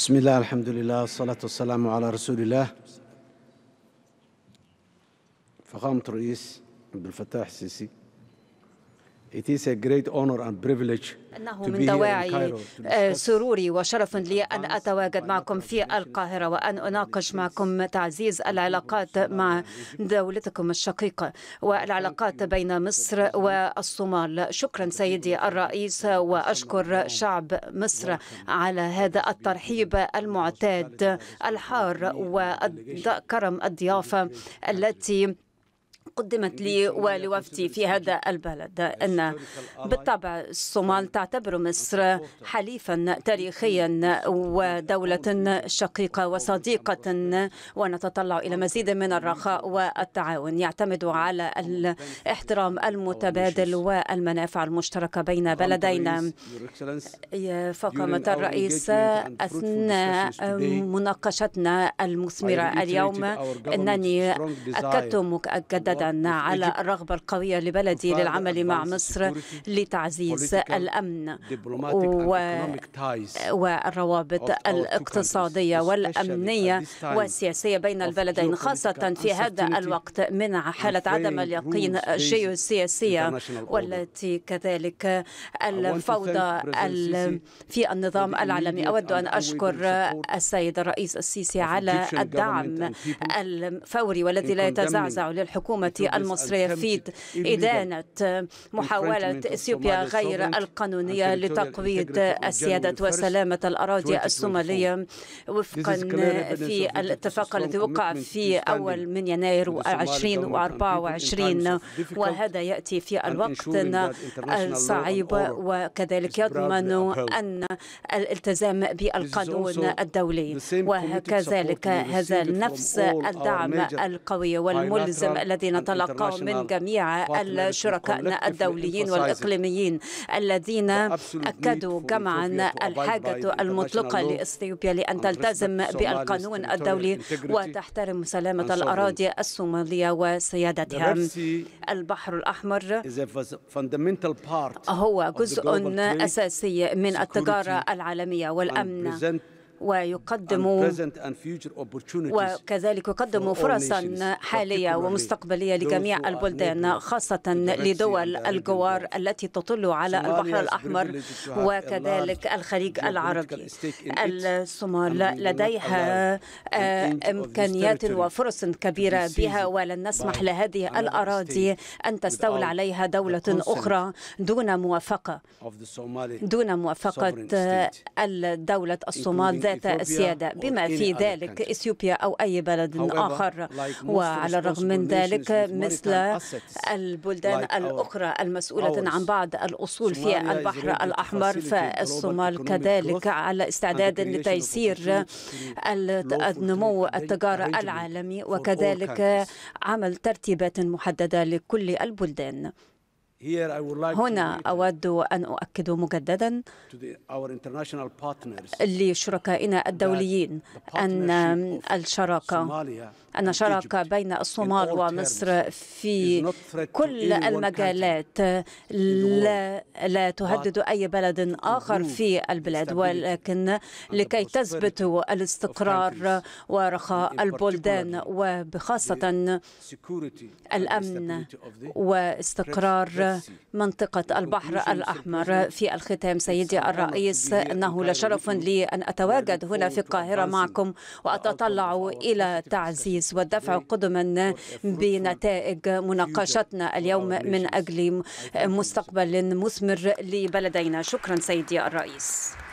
بسم الله الحمد لله والصلاة والسلام على رسول الله فخامة الرئيس عبد الفتاح السيسي إنه من دواعي سروري وشرف لي أن أتواجد معكم في القاهرة وأن أناقش معكم تعزيز العلاقات مع دولتكم الشقيقة والعلاقات بين مصر والصومال شكرا سيدي الرئيس وأشكر شعب مصر على هذا الترحيب المعتاد الحار وكرم الضيافة التي قدمت لي ولوفدي في هذا البلد أن بالطبع الصومال تعتبر مصر حليفا تاريخيا ودولة شقيقة وصديقة ونتطلع إلى مزيد من الرخاء والتعاون يعتمد على الاحترام المتبادل والمنافع المشتركة بين بلدينا فقامت الرئيس أثناء مناقشتنا المثمرة اليوم أنني أكدت مجددا على الرغبة القوية لبلدي للعمل مع مصر لتعزيز الأمن والروابط الاقتصادية والأمنية والسياسية بين البلدين خاصة في هذا الوقت من حالة عدم اليقين الجيوسياسية والتي كذلك الفوضى في النظام العالمي أود أن أشكر السيد الرئيس السيسي على الدعم الفوري والذي لا يتزعزع للحكومة المصرية في إدانة محاولة إثيوبيا غير القانونية لتقويض السيادة وسلامة الأراضي الصومالية وفقا في الاتفاق الذي وقع في أول من يناير 2024 وهذا يأتي في الوقت الصعيب وكذلك يضمن أن الالتزام بالقانون الدولي وكذلك هذا نفس الدعم القوي والملزم الذي نتلقاه من جميع الشركاء الدوليين والإقليميين الذين أكدوا جمعا الحاجة المطلقة لإثيوبيا لأن تلتزم بالقانون الدولي وتحترم سلامة الأراضي الصومالية وسيادتها البحر الأحمر هو جزء أساسي من التجارة العالمية والأمن ويقدم وكذلك يقدم فرصا حالية ومستقبلية لجميع البلدان خاصة لدول uh, الجوار التي تطل على البحر الأحمر وكذلك الخليج العربي الصومال لديها آه، إمكانيات وفرص كبيرة بها ولن نسمح لهذه الأراضي أن تستولى عليها دولة أخرى دون موافقة دون موافقة الدولة الصومال ذات السيادة بما في ذلك إثيوبيا أو أي بلد آخر وعلى الرغم من ذلك مثل البلدان الأخرى المسؤولة عن بعض الأصول في البحر الأحمر فالصومال كذلك على استعداد لتيسير النمو التجارة العالمي وكذلك عمل ترتيبات محددة لكل البلدان هنا أود أن أؤكد مجددا لشركائنا الدوليين أن الشراكة أن شراكة بين الصومال ومصر في كل المجالات لا, لا تهدد أي بلد آخر في البلاد ولكن لكي تثبت الاستقرار ورخاء البلدان وبخاصة الأمن واستقرار منطقة البحر الأحمر في الختام سيدي الرئيس إنه لشرف لي أن أتواجد هنا في القاهرة معكم وأتطلع إلى تعزيز ودفع قدما بنتائج مناقشتنا اليوم من أجل مستقبل مثمر لبلدينا شكرا سيدي الرئيس